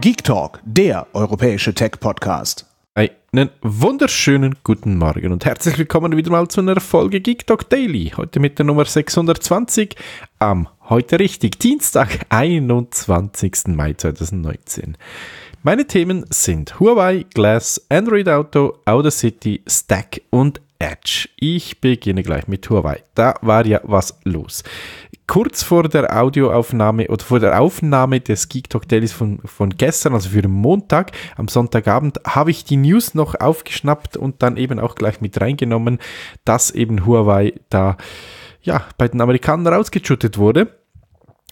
Geek Talk, der europäische Tech-Podcast. Einen wunderschönen guten Morgen und herzlich willkommen wieder mal zu einer Folge Geek Talk Daily. Heute mit der Nummer 620 am heute richtig Dienstag, 21. Mai 2019. Meine Themen sind Huawei, Glass, Android Auto, Audacity, Stack und Edge. Ich beginne gleich mit Huawei. Da war ja was los kurz vor der Audioaufnahme oder vor der Aufnahme des Geek Talk Dailies von, von gestern, also für den Montag, am Sonntagabend, habe ich die News noch aufgeschnappt und dann eben auch gleich mit reingenommen, dass eben Huawei da ja bei den Amerikanern rausgeschüttet wurde.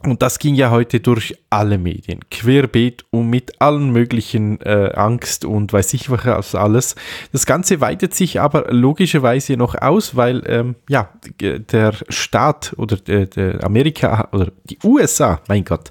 Und das ging ja heute durch alle Medien, querbeet und mit allen möglichen äh, Angst und weiß ich was alles. Das Ganze weitet sich aber logischerweise noch aus, weil ähm, ja der Staat oder der, äh, der Amerika oder die USA, mein Gott,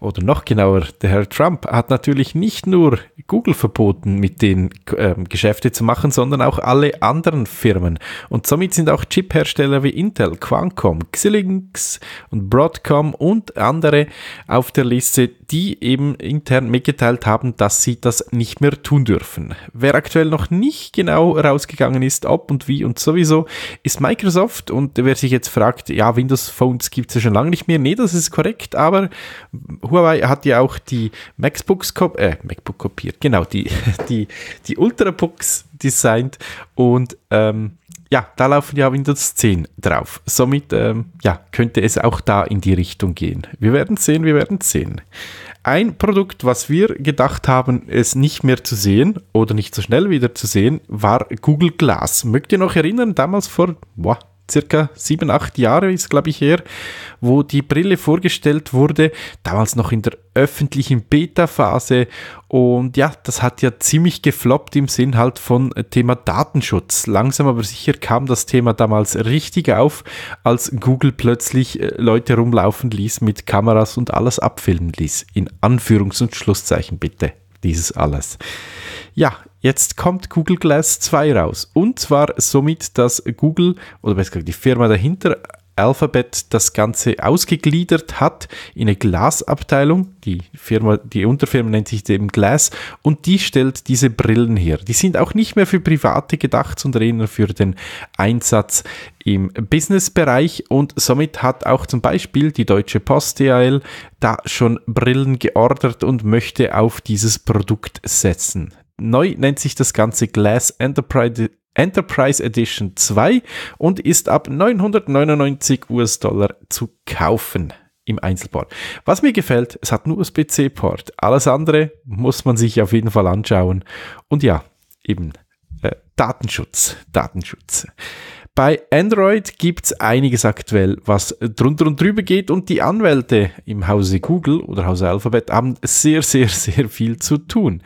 oder noch genauer der Herr Trump hat natürlich nicht nur Google verboten, mit den ähm, Geschäfte zu machen, sondern auch alle anderen Firmen. Und somit sind auch Chiphersteller wie Intel, Qualcomm, Xilinx und Broadcom und andere auf der Liste, die eben intern mitgeteilt haben, dass sie das nicht mehr tun dürfen. Wer aktuell noch nicht genau rausgegangen ist, ob und wie und sowieso, ist Microsoft. Und wer sich jetzt fragt, ja, Windows Phones gibt es ja schon lange nicht mehr. Nee, das ist korrekt, aber Huawei hat ja auch die MacBooks kop äh, MacBook kopiert, genau, die, die, die Ultrabooks designt und ähm, ja, da laufen ja Windows 10 drauf. Somit ähm, ja, könnte es auch da in die Richtung gehen. Wir werden sehen, wir werden sehen. Ein Produkt, was wir gedacht haben, es nicht mehr zu sehen oder nicht so schnell wieder zu sehen, war Google Glass. Mögt ihr noch erinnern, damals vor boah, circa sieben, acht Jahre ist, glaube ich, her, wo die Brille vorgestellt wurde, damals noch in der öffentlichen Beta-Phase. Und ja, das hat ja ziemlich gefloppt im Sinn halt von äh, Thema Datenschutz. Langsam aber sicher kam das Thema damals richtig auf, als Google plötzlich äh, Leute rumlaufen ließ mit Kameras und alles abfilmen ließ. In Anführungs- und Schlusszeichen bitte dieses alles. Ja, jetzt kommt Google Glass 2 raus. Und zwar somit, dass Google oder besser gesagt die Firma dahinter Alphabet das Ganze ausgegliedert hat in eine Glasabteilung. Die Firma, die Unterfirma nennt sich eben Glass und die stellt diese Brillen her. Die sind auch nicht mehr für Private gedacht, sondern eher für den Einsatz im Businessbereich und somit hat auch zum Beispiel die Deutsche Post DHL da schon Brillen geordert und möchte auf dieses Produkt setzen. Neu nennt sich das Ganze Glass Enterprise, Enterprise Edition 2 und ist ab 999 US-Dollar zu kaufen im Einzelport. Was mir gefällt, es hat einen USB-C-Port. Alles andere muss man sich auf jeden Fall anschauen. Und ja, eben äh, Datenschutz, Datenschutz. Bei Android gibt es einiges aktuell, was drunter und drüber geht und die Anwälte im Hause Google oder Hause Alphabet haben sehr, sehr, sehr viel zu tun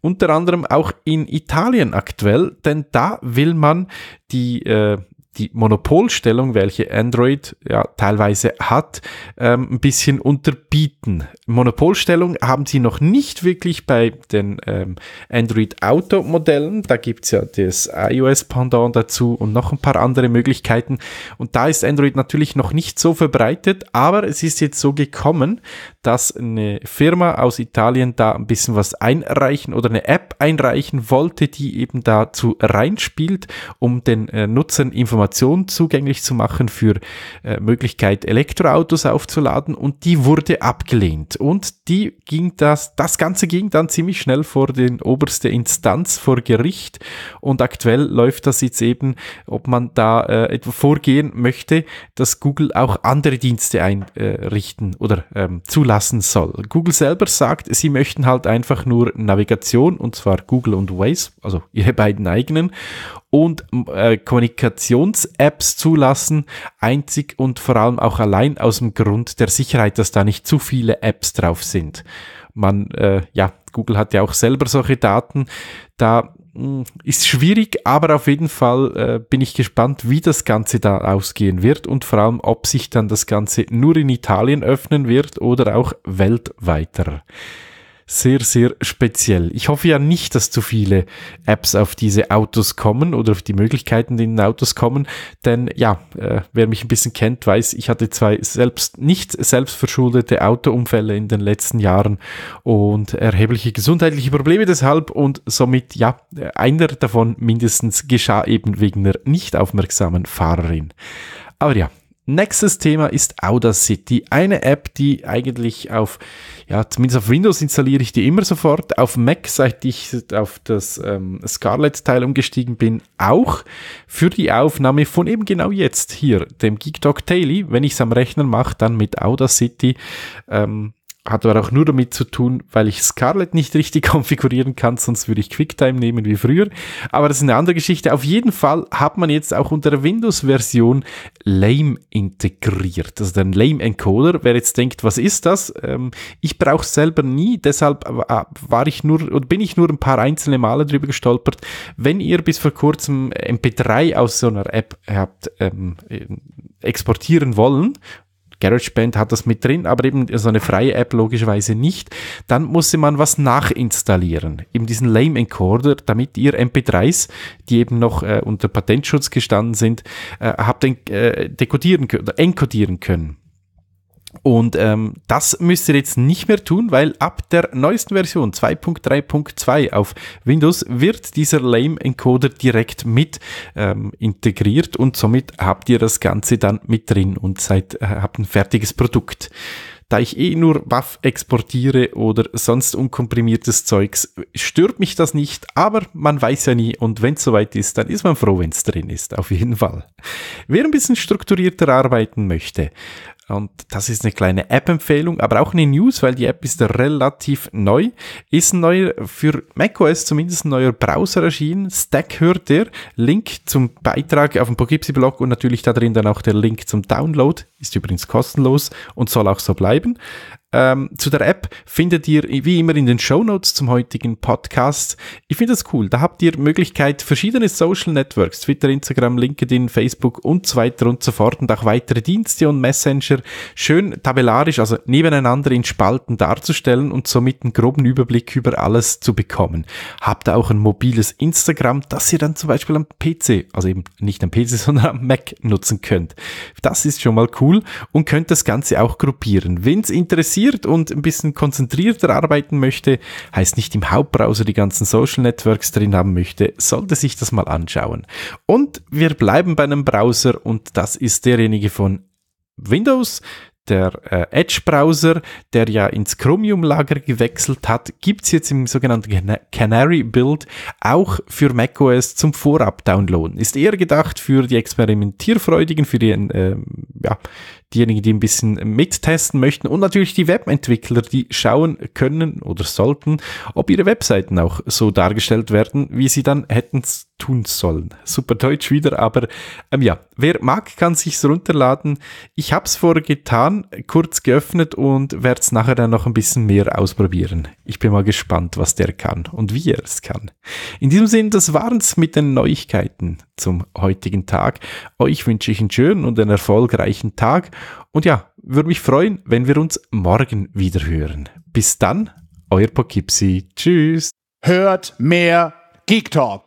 unter anderem auch in Italien aktuell, denn da will man die äh, die Monopolstellung, welche Android ja teilweise hat, ähm, ein bisschen unterbieten. Monopolstellung haben sie noch nicht wirklich bei den ähm, Android Auto Modellen. Da gibt es ja das iOS Pendant dazu und noch ein paar andere Möglichkeiten. Und da ist Android natürlich noch nicht so verbreitet, aber es ist jetzt so gekommen, dass eine Firma aus Italien da ein bisschen was einreichen oder eine App einreichen wollte, die eben dazu reinspielt, um den äh, Nutzern Informationen Informationen zugänglich zu machen für äh, Möglichkeit, Elektroautos aufzuladen und die wurde abgelehnt. Und die ging das, das Ganze ging dann ziemlich schnell vor den oberste Instanz, vor Gericht und aktuell läuft das jetzt eben, ob man da äh, etwa vorgehen möchte, dass Google auch andere Dienste einrichten äh, oder ähm, zulassen soll. Google selber sagt, sie möchten halt einfach nur Navigation und zwar Google und Waze, also ihre beiden eigenen und äh, Kommunikations-Apps zulassen, einzig und vor allem auch allein aus dem Grund der Sicherheit, dass da nicht zu viele Apps drauf sind. Man, äh, ja, Google hat ja auch selber solche Daten. Da mh, ist schwierig, aber auf jeden Fall äh, bin ich gespannt, wie das Ganze da ausgehen wird und vor allem, ob sich dann das Ganze nur in Italien öffnen wird oder auch weltweiter sehr, sehr speziell. Ich hoffe ja nicht, dass zu viele Apps auf diese Autos kommen oder auf die Möglichkeiten, die in Autos kommen, denn ja, äh, wer mich ein bisschen kennt, weiß, ich hatte zwei selbst nicht selbstverschuldete Autounfälle in den letzten Jahren und erhebliche gesundheitliche Probleme deshalb und somit ja, einer davon mindestens geschah eben wegen einer nicht aufmerksamen Fahrerin. Aber ja, Nächstes Thema ist Audacity, eine App, die eigentlich auf, ja, zumindest auf Windows installiere ich die immer sofort, auf Mac, seit ich auf das ähm, Scarlett-Teil umgestiegen bin, auch für die Aufnahme von eben genau jetzt hier, dem Geek Talk Daily. Wenn ich es am Rechner mache, dann mit Audacity ähm, hat aber auch nur damit zu tun, weil ich Scarlett nicht richtig konfigurieren kann, sonst würde ich QuickTime nehmen wie früher. Aber das ist eine andere Geschichte. Auf jeden Fall hat man jetzt auch unter der Windows-Version Lame integriert. Also den Lame Encoder. Wer jetzt denkt, was ist das? Ähm, ich brauche selber nie, deshalb war ich nur oder bin ich nur ein paar einzelne Male drüber gestolpert. Wenn ihr bis vor kurzem MP3 aus so einer App habt ähm, äh, exportieren wollen GarageBand hat das mit drin, aber eben so eine freie App logischerweise nicht. Dann musste man was nachinstallieren, eben diesen Lame Encoder, damit ihr MP3s, die eben noch äh, unter Patentschutz gestanden sind, äh, habt äh, dekodieren können, enkodieren können. Und ähm, das müsst ihr jetzt nicht mehr tun, weil ab der neuesten Version 2.3.2 auf Windows wird dieser Lame Encoder direkt mit ähm, integriert und somit habt ihr das Ganze dann mit drin und seid, äh, habt ein fertiges Produkt. Da ich eh nur WAF exportiere oder sonst unkomprimiertes Zeugs, stört mich das nicht, aber man weiß ja nie und wenn es soweit ist, dann ist man froh, wenn es drin ist, auf jeden Fall. Wer ein bisschen strukturierter arbeiten möchte, und das ist eine kleine App-Empfehlung, aber auch eine News, weil die App ist relativ neu. Ist ein neuer, für macOS zumindest ein neuer Browser erschienen. Stack hört ihr. Link zum Beitrag auf dem Poughkeepsie-Blog und natürlich da drin dann auch der Link zum Download. Ist übrigens kostenlos und soll auch so bleiben. Ähm, zu der App findet ihr wie immer in den Show Notes zum heutigen Podcast. Ich finde das cool. Da habt ihr Möglichkeit, verschiedene Social Networks, Twitter, Instagram, LinkedIn, Facebook und so weiter und so fort und auch weitere Dienste und Messenger schön tabellarisch, also nebeneinander in Spalten darzustellen und somit einen groben Überblick über alles zu bekommen. Habt auch ein mobiles Instagram, das ihr dann zum Beispiel am PC, also eben nicht am PC, sondern am Mac nutzen könnt. Das ist schon mal cool und könnt das Ganze auch gruppieren. Wenn's interessiert, fokussiert und ein bisschen konzentrierter arbeiten möchte, heißt nicht im Hauptbrowser die ganzen Social Networks drin haben möchte, sollte sich das mal anschauen. Und wir bleiben bei einem Browser und das ist derjenige von Windows, der äh, Edge-Browser, der ja ins Chromium-Lager gewechselt hat, gibt es jetzt im sogenannten Canary-Build auch für macOS zum Vorab-Downloaden. Ist eher gedacht für die Experimentierfreudigen, für die, äh, ja, diejenigen, die ein bisschen mittesten möchten und natürlich die Webentwickler, die schauen können oder sollten, ob ihre Webseiten auch so dargestellt werden, wie sie dann hätten tun sollen. Super Deutsch wieder, aber ähm, ja, wer mag, kann sich's runterladen. Ich hab's vorher getan, kurz geöffnet und werde es nachher dann noch ein bisschen mehr ausprobieren. Ich bin mal gespannt, was der kann und wie er es kann. In diesem Sinne, das waren's mit den Neuigkeiten zum heutigen Tag. Euch wünsche ich einen schönen und einen erfolgreichen Tag und ja, würde mich freuen, wenn wir uns morgen wieder hören. Bis dann, euer Poughkeepsie. Tschüss. Hört mehr Geek Talk.